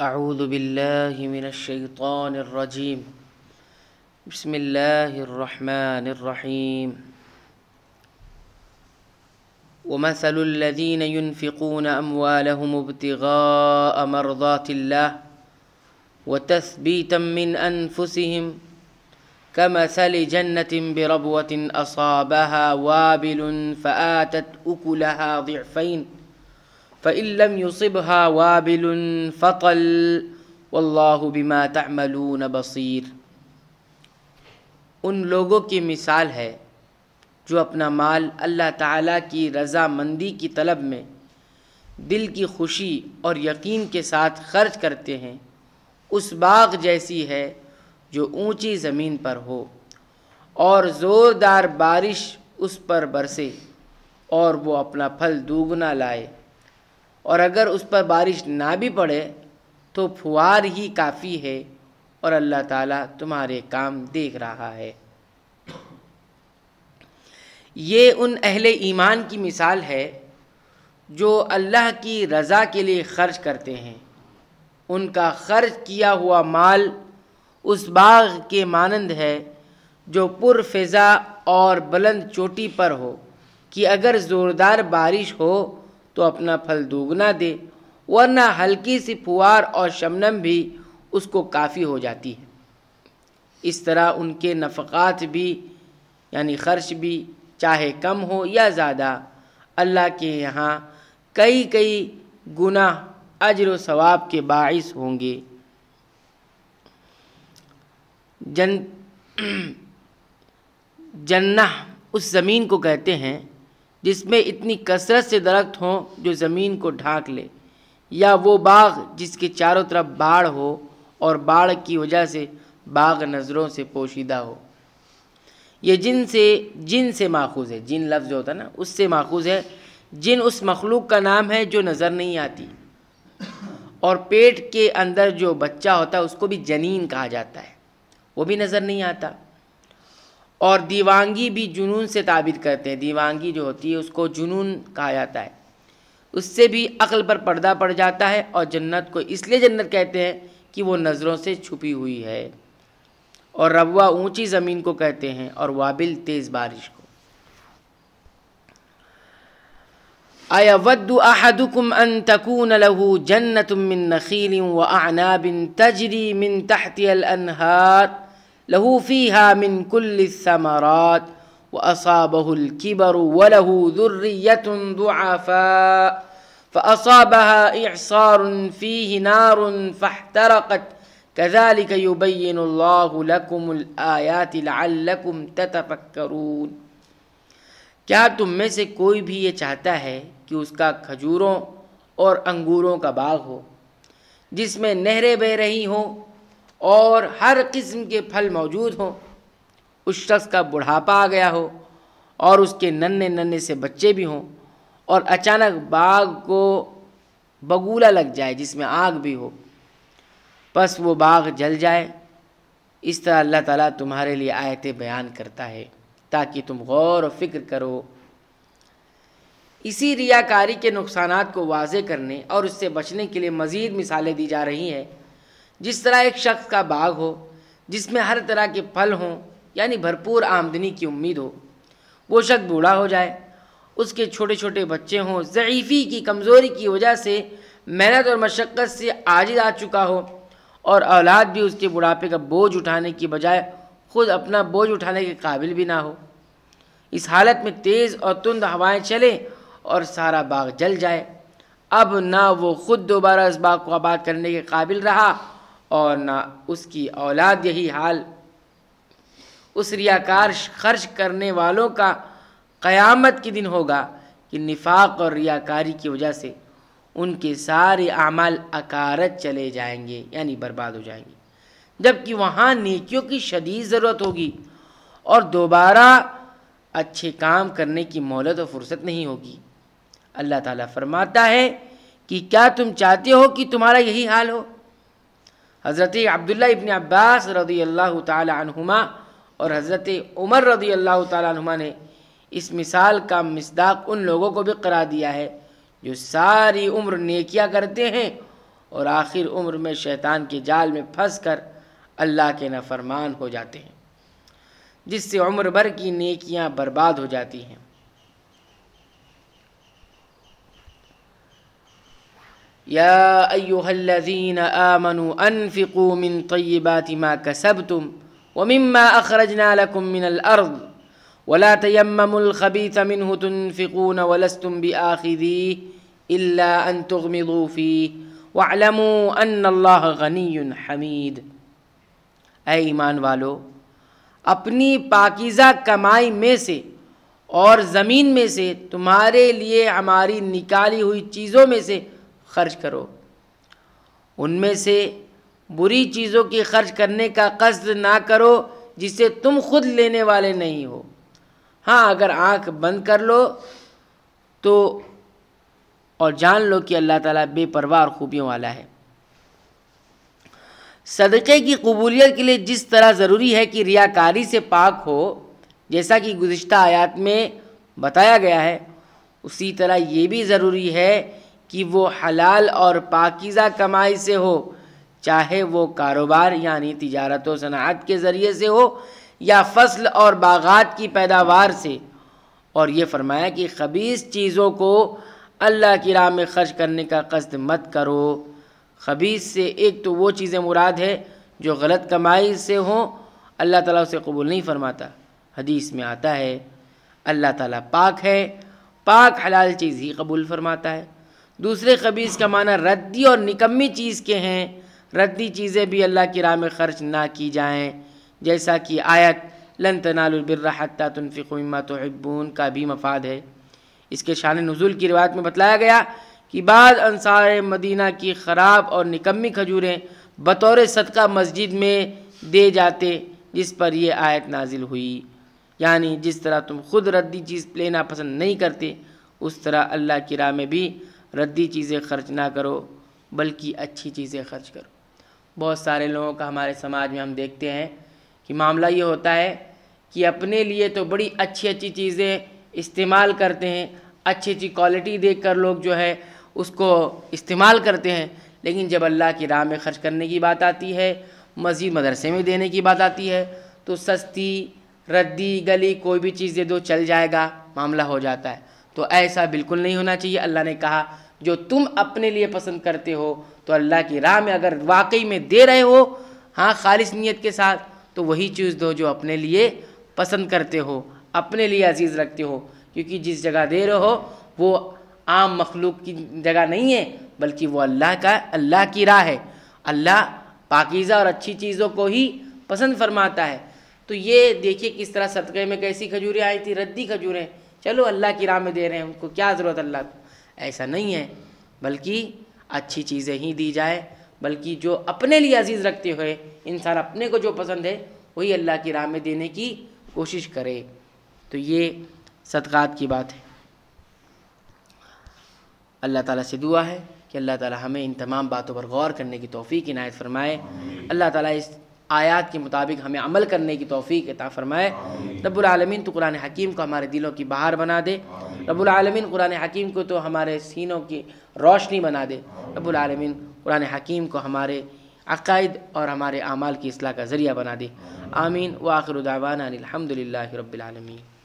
أعوذ بالله من الشيطان الرجيم بسم الله الرحمن الرحيم ومثل الذين ينفقون أموالهم ابتغاء مرضات الله وتثبيتا من أنفسهم كمثل جنة بربوة أصابها وابل فآتت أكلها ضعفين film यूसबहा वाबिल फ़तल वल्लाबिमा तमलून बसीर उन लोगों की मिसाल है जो अपना माल अल्लाह ताला की रजामंदी की तलब में दिल की खुशी और यकीन के साथ खर्च करते हैं उस बाग जैसी है जो ऊंची ज़मीन पर हो और ज़ोरदार बारिश उस पर बरसे और वो अपना फल दोगुना लाए और अगर उस पर बारिश ना भी पड़े तो फुहार ही काफ़ी है और अल्लाह ताला तुम्हारे काम देख रहा है ये उन अहले ईमान की मिसाल है जो अल्लाह की रज़ा के लिए ख़र्च करते हैं उनका ख़र्च किया हुआ माल उस बाग के मानंद है जो पुरफ़ा और बुलंद चोटी पर हो कि अगर ज़ोरदार बारिश हो तो अपना फल दोगुना दे वरना हल्की सी फुहार और शमनम भी उसको काफ़ी हो जाती है इस तरह उनके नफ़क़ात भी यानी ख़र्च भी चाहे कम हो या ज़्यादा अल्लाह के यहाँ कई कई गुना अजर सवाब के बाइस होंगे जन जन्ना उस ज़मीन को कहते हैं जिसमें इतनी कसरत से दरख्त हों जो ज़मीन को ढाँक ले या वो बाग जिसके चारों तरफ बाढ़ हो और बाढ़ की वजह से बाग नज़रों से पोशीदा हो ये जिन से जिन से माखूज़ है जिन लफ्ज़ होता है ना उससे माखूज़ है जिन उस मखलूक का नाम है जो नज़र नहीं आती और पेट के अंदर जो बच्चा होता है उसको भी जनीन कहा जाता है वो भी नज़र नहीं आता और दीवांगी भी जुनून से ताबित करते हैं दीवांगी जो होती है उसको जुनून कहा जाता है उससे भी अक्ल पर पर्दा पड़ जाता है और जन्नत को इसलिए जन्नत कहते हैं कि वो नज़रों से छुपी हुई है और रवा ऊंची ज़मीन को कहते हैं और वाबिल तेज़ बारिश को अयवद्दु तकून लहू जन्नत मिन व आना बिन तजरी मिन तहतील अनहार लहूफ़ी हामिन कुल्लमरात व असाबहुलकिबर वलहू ज़ुर्रियतुन दुआफ़ा फ़असाबहा इसार फ़ी नार फ़हतरक़त कज़ालिक युबैनकुमआयात लकुम ततफ़क्रून क्या तुम में से कोई भी ये चाहता है कि उसका खजूरों और अंगूरों का बाग हो जिसमें नहरें बह रही हों और हर किस्म के फल मौजूद हों उस शख्स का बुढ़ापा आ गया हो और उसके नन्हे नन्हे से बच्चे भी हों और अचानक बाग को बगूला लग जाए जिसमें आग भी हो बस वो बाग जल जाए इस तरह अल्लाह ताला तुम्हारे लिए आयतें बयान करता है ताकि तुम गौर और फिक्र करो इसी रियाकारी के नुकसान को वाजे करने और उससे बचने के लिए मज़ीद मिसालें दी जा रही हैं जिस तरह एक शख्स का बाग हो जिसमें हर तरह के फल हों यानी भरपूर आमदनी की उम्मीद हो वो शख्स बूढ़ा हो जाए उसके छोटे छोटे बच्चे हों ज़ीफ़ी की कमज़ोरी की वजह से मेहनत और मशक्क़त से आजिद आ चुका हो और औलाद भी उसके बुढ़ापे का बोझ उठाने की बजाय खुद अपना बोझ उठाने के काबिल भी ना हो इस हालत में तेज़ और तुंद हवाएं चलें और सारा बाग जल जाए अब ना वो खुद दोबारा इस बाग को आबाद करने के काबिल रहा और ना उसकी औलाद यही हाल उस रियाकार खर्च करने वालों का क़यामत के दिन होगा कि निफाक और रियाकारी की वजह से उनके सारे अमाल अकारत चले जाएंगे यानी बर्बाद हो जाएंगे जबकि वहाँ नेकियों की शदीद ज़रूरत होगी और दोबारा अच्छे काम करने की मोहलत और फुर्सत नहीं होगी अल्लाह ताला फरमाता है कि क्या तुम चाहते हो कि तुम्हारा यही हाल हो हज़रत अब्दुल्ला इबन अब्बास रदी अल्लाह तुमा और हज़रत उमर रदी अल्लाह तुमा ने इस मिसाल का मसदाक उन लोगों को भी करार दिया है जो सारी उम्र नकिया करते हैं और आखिर उम्र में शैतान के जाल में फंस कर अल्लाह के नफरमान हो जाते हैं जिससे उम्र भर की नकियाँ बर्बाद हो जाती हैं या अयुहल्लजीन आमनु अनफ़िकू मिन तय्यबाति मा कसबतुम वमिम्मा अखरजना लकुम मिनल अर्द वला तयम्ममुल खबीथ मिनहु तुनफ़िकून वलस्तुम बिआखिदी इल्ला अन तुगमिदू फी वालमू अन अल्लाह गनी हमीद ए ईमान वालो अपनी पाकिज़ा कमाई में से और ज़मीन में से तुम्हारे लिए हमारी निकाली हुई चीज़ों में से खर्च करो उनमें से बुरी चीज़ों की खर्च करने का कस्द ना करो जिसे तुम खुद लेने वाले नहीं हो हाँ अगर आंख बंद कर लो तो और जान लो कि अल्लाह ताला बेपरवाह और खूबियों वाला है सदक़े की कबूलियत के लिए जिस तरह ज़रूरी है कि रियाकारी से पाक हो जैसा कि गुज्त आयात में बताया गया है उसी तरह ये भी ज़रूरी है कि वो हलाल और पाकिज़ा कमाई से हो चाहे वो कारोबार यानी तजारत व सनात के ज़रिए से हो या फसल और बागात की पैदावार से और ये फरमाया कि खबीस चीज़ों को अल्लाह की राह में खर्च करने का कस्त मत करो खबीस से एक तो वो चीज़ें मुराद है जो गलत कमाई से हों अल्लाह ताला उसे कबूल नहीं फरमाता हदीस में आता है अल्लाह ताला पाक है पाक हलाल चीज़ ही कबूल फरमाता है दूसरे खबीस का माना रद्दी और निकम्मी चीज़ के हैं रद्दी चीज़ें भी अल्लाह की राह में ख़र्च ना की जाएं जैसा कि आयत लन तनालबिरहत्ता तुनफ़िकमा तोहब्बून का भी मफाद है इसके शान नज़ुल की रिवायत में बतलाया गया कि बाद अनसार मदीना की ख़राब और निकम्मी खजूरें बतौर सदका मस्जिद में दे जाते जिस पर यह आयत नाजिल हुई यानी जिस तरह तुम खुद रद्दी चीज़ लेना पसंद नहीं करते उस तरह अल्लाह की राह में भी रद्दी चीज़ें खर्च ना करो बल्कि अच्छी चीज़ें खर्च करो बहुत सारे लोगों का हमारे समाज में हम देखते हैं कि मामला ये होता है कि अपने लिए तो बड़ी अच्छी अच्छी चीज़ें इस्तेमाल करते हैं अच्छी अच्छी क्वालिटी देख कर लोग जो है उसको इस्तेमाल करते हैं लेकिन जब अल्लाह की राह में खर्च करने की बात आती है मस्जिद मदरसे में देने की बात आती है तो सस्ती रद्दी गली कोई भी चीज़ दे दो चल जाएगा मामला हो जाता है तो ऐसा बिल्कुल नहीं होना चाहिए अल्लाह ने कहा जो तुम अपने लिए पसंद करते हो तो अल्लाह की राह में अगर वाकई में दे रहे हो हाँ खालिश नीयत के साथ तो वही चीज़ दो जो अपने लिए पसंद करते हो अपने लिए अजीज़ रखते हो क्योंकि जिस जगह दे रहे हो वो आम मखलूक की जगह नहीं है बल्कि वो अल्लाह का अल्लाह की राह है अल्लाह पाकिज़ा और अच्छी चीज़ों को ही पसंद फरमाता है तो ये देखिए किस तरह सदक़े में कैसी खजूरें आई थी रद्दी खजूरें चलो अल्लाह की राह में दे रहे हैं उनको क्या ज़रूरत अल्लाह को ऐसा नहीं है बल्कि अच्छी चीज़ें ही दी जाए बल्कि जो अपने लिए अजीज़ रखते हुए इंसान अपने को जो पसंद है वही अल्लाह की राह में देने की कोशिश करे तो ये सदक़ात की बात है अल्लाह ताला से दुआ है कि अल्लाह ताला हमें इन तमाम बातों पर गौर करने की तोफ़ी की नायत फरमाए अल्लाह ताला इस आयात के मुताबिक हमें अमल करने की तोफ़ी अता फ़रमाए रबालमीन तो कुरान हकीम को हमारे दिलों की बाहर बना दे रबालमीन कुरान हकीम को तो हमारे सीनों की रोशनी बना दे रबालमीन कुरान हकीम को हमारे अकायद और हमारे अमाल की असलाह का ज़रिया बना दे आमीन व आखिर दावाना अलहमदिल्ला रबालमीन